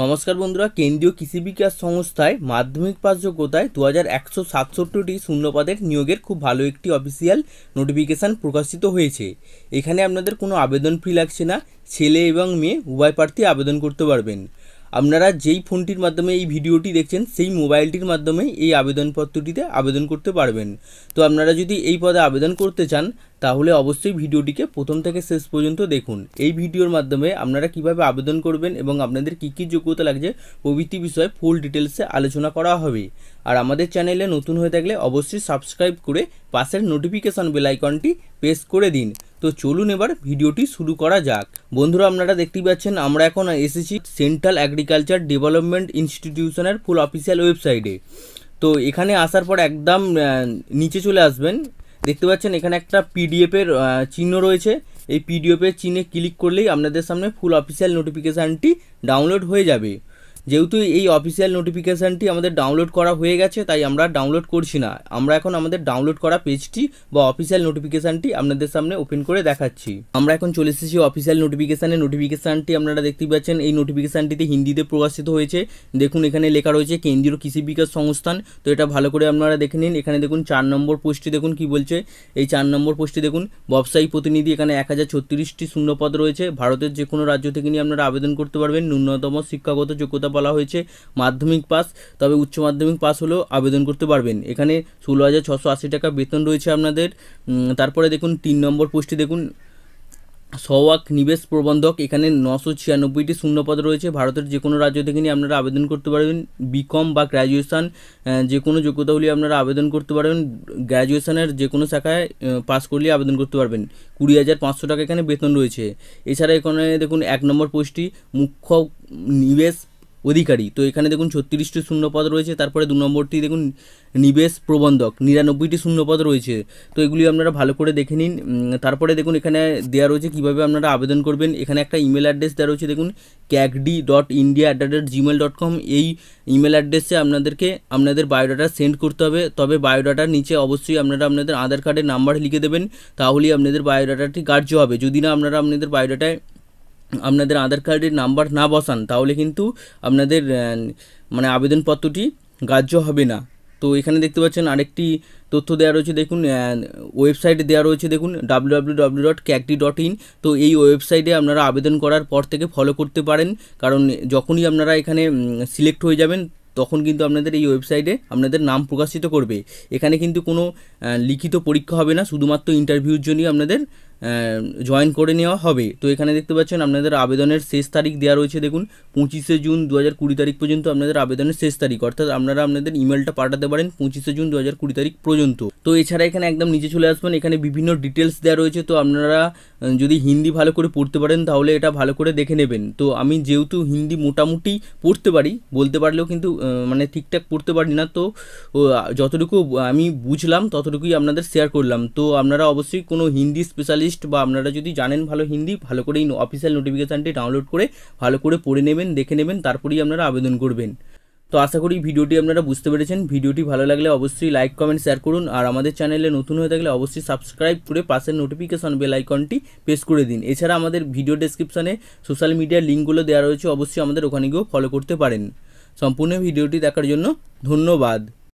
নমস্কার বন্ধুরা কেন্দ্রীয় কৃষি বিকাশ সংস্থায় মাধ্যমিক পাস যোগ্যতায় দু হাজার একশো সাতষট্টিটি শূন্যপদের নিয়োগের খুব ভালো একটি অফিসিয়াল নোটিফিকেশান প্রকাশিত হয়েছে এখানে আপনাদের কোনো আবেদন ফি লাগছে না ছেলে এবং মেয়ে উভয় প্রার্থী আবেদন করতে পারবেন আপনারা যেই ফোনটির মাধ্যমে এই ভিডিওটি দেখছেন সেই মোবাইলটির মাধ্যমে এই আবেদনপত্রটিতে আবেদন করতে পারবেন তো আপনারা যদি এই পদে আবেদন করতে চান তাহলে অবশ্যই ভিডিওটিকে প্রথম থেকে শেষ পর্যন্ত দেখুন এই ভিডিওর মাধ্যমে আপনারা কিভাবে আবেদন করবেন এবং আপনাদের কী কী যোগ্যতা লাগছে প্রভৃতি বিষয়ে ফুল ডিটেলসে আলোচনা করা হবে আর আমাদের চ্যানেলে নতুন হয়ে থাকলে অবশ্যই সাবস্ক্রাইব করে পাশের নোটিফিকেশান বেল আইকনটি প্রেস করে দিন তো চলুন এবার ভিডিওটি শুরু করা যাক বন্ধুরা আপনারা দেখতেই পাচ্ছেন আমরা এখন এসেছি সেন্ট্রাল অ্যাগ্রিকালচার ডেভেলপমেন্ট ইনস্টিটিউশনের ফুল অফিসিয়াল ওয়েবসাইটে তো এখানে আসার পর একদম নিচে চলে আসবেন দেখতে পাচ্ছেন এখানে একটা পিডিএফের চিহ্ন রয়েছে এই পিডিএফের চিহ্নে ক্লিক করলেই আপনাদের সামনে ফুল অফিসিয়াল নোটিফিকেশানটি ডাউনলোড হয়ে যাবে যেহেতু এই অফিসিয়াল নোটিফিকেশানটি আমাদের ডাউনলোড করা হয়ে গেছে তাই আমরা ডাউনলোড করছি না আমরা এখন আমাদের ডাউনলোড করা পেজটি বা অফিসিয়াল নোটিফিকেশানটি আপনাদের সামনে ওপেন করে দেখাচ্ছি আমরা এখন চলে এসেছি অফিসিয়াল নোটিফিকেশানের নোটিফিকেশানটি আপনারা দেখতে পাচ্ছেন এই নোটিফিকেশানটিতে হিন্দিতে প্রকাশিত হয়েছে দেখুন এখানে লেখা রয়েছে কেন্দ্রীয় কৃষি বিকাশ সংস্থান তো এটা ভালো করে আপনারা দেখে নিন এখানে দেখুন চার নম্বর পোস্টটি দেখুন কি বলছে এই চার নম্বর পোস্টটি দেখুন ব্যবসায়ী প্রতিনিধি এখানে এক হাজার ছত্রিশটি শূন্যপদ রয়েছে ভারতের যে কোনো রাজ্য থেকে নিয়ে আপনারা আবেদন করতে পারবেন ন্যূনতম শিক্ষাগত যোগ্যতা বলা হয়েছে মাধ্যমিক পাস তবে উচ্চ মাধ্যমিক পাস হলেও আবেদন করতে পারবেন এখানে ষোলো হাজার ছশো আশি টাকা বেতন রয়েছে আপনাদের তারপরে দেখুন তিন নম্বর পোস্টে দেখুন সওয়াক নিবেশ প্রবন্ধক এখানে নশো ছিয়ানব্বইটি শূন্যপদ রয়েছে ভারতের যে কোনো রাজ্য থেকে নিয়ে আপনারা আবেদন করতে পারবেন বিকম বা গ্র্যাজুয়েশান যে কোনো যোগ্যতা আপনারা আবেদন করতে পারবেন গ্র্যাজুয়েশানের যে কোনো শাখায় পাস করলে আবেদন করতে পারবেন কুড়ি হাজার পাঁচশো টাকা এখানে বেতন রয়েছে এছাড়া এখানে দেখুন এক নম্বর পোস্টটি মুখ্য নিবেশ অধিকারী তো এখানে দেখুন ছত্রিশটি শূন্যপদ রয়েছে তারপরে দু নম্বরটি দেখুন নিবেশ প্রবন্ধক নিরানব্বইটি শূন্যপদ রয়েছে তো এগুলি আপনারা ভালো করে দেখে নিন তারপরে দেখুন এখানে দেওয়া রয়েছে কীভাবে আপনারা আবেদন করবেন এখানে একটা ইমেল অ্যাড্রেস দেওয়া রয়েছে দেখুন CACD dot India at the rate Gmail dot com এই ইমেল অ্যাড্রেসে আপনাদেরকে আপনাদের বায়োডাটা সেন্ড করতে হবে তবে বায়োডাটার নিচে অবশ্যই আপনারা আপনাদের আধার কার্ডের নাম্বার লিখে দেবেন তাহলেই আপনাদের বায়োডাটাটি কার্য হবে যদি না আপনারা আপনাদের বায়োডাটায় আপনাদের আধার কার্ডের নাম্বার না বসান তাহলে কিন্তু আপনাদের মানে আবেদনপত্রটি গ্রাহ্য হবে না তো এখানে দেখতে পাচ্ছেন আরেকটি তথ্য দেওয়া রয়েছে দেখুন ওয়েবসাইটে দেওয়া রয়েছে দেখুন ডাব্লিউডাব্লিউ ডট ডট ইন তো এই ওয়েবসাইটে আপনারা আবেদন করার পর থেকে ফলো করতে পারেন কারণ যখনই আপনারা এখানে সিলেক্ট হয়ে যাবেন তখন কিন্তু আপনাদের এই ওয়েবসাইটে আপনাদের নাম প্রকাশিত করবে এখানে কিন্তু কোনো লিখিত পরীক্ষা হবে না শুধুমাত্র ইন্টারভিউর জন্যই আপনাদের জয়েন করে নেওয়া হবে তো এখানে দেখতে পাচ্ছেন আপনাদের আবেদনের শেষ তারিখ দেওয়া রয়েছে দেখুন পঁচিশে জুন দু হাজার কুড়ি তারিখ পর্যন্ত আপনাদের আবেদনের শেষ তারিখ অর্থাৎ আপনারা আপনাদের ইমেলটা পাঠাতে পারেন পঁচিশে জুন দু হাজার কুড়ি তারিখ পর্যন্ত তো এছাড়া এখানে একদম নিচে চলে আসবেন এখানে বিভিন্ন ডিটেলস দেওয়া রয়েছে তো আপনারা যদি হিন্দি ভালো করে পড়তে পারেন তাহলে এটা ভালো করে দেখে নেবেন তো আমি যেহেতু হিন্দি মোটামুটি পড়তে পারি বলতে পারলেও কিন্তু মানে ঠিকঠাক পড়তে পারি না তো যতটুকু আমি বুঝলাম ততটুকুই আপনাদের শেয়ার করলাম তো আপনারা অবশ্যই কোনো হিন্দি স্পেশালিস্ট লিস্ট বা আপনারা যদি জানেন ভালো হিন্দি ভালো করেই অফিসিয়াল নোটিফিকেশানটি ডাউনলোড করে ভালো করে পড়ে নেবেন দেখে নেবেন তারপরেই আপনারা আবেদন করবেন তো আশা করি ভিডিওটি আপনারা বুঝতে পেরেছেন ভিডিওটি ভালো লাগলে অবশ্যই লাইক কমেন্ট শেয়ার করুন আর আমাদের চ্যানেলে নতুন হয়ে থাকলে অবশ্যই সাবস্ক্রাইব করে পাশের নোটিফিকেশন বেল আইকনটি প্রেস করে দিন এছাড়া আমাদের ভিডিও ডেসক্রিপশানে সোশ্যাল মিডিয়ার লিঙ্কগুলো দেওয়া রয়েছে অবশ্যই আমাদের ওখানে গিয়েও ফলো করতে পারেন সম্পূর্ণ ভিডিওটি দেখার জন্য ধন্যবাদ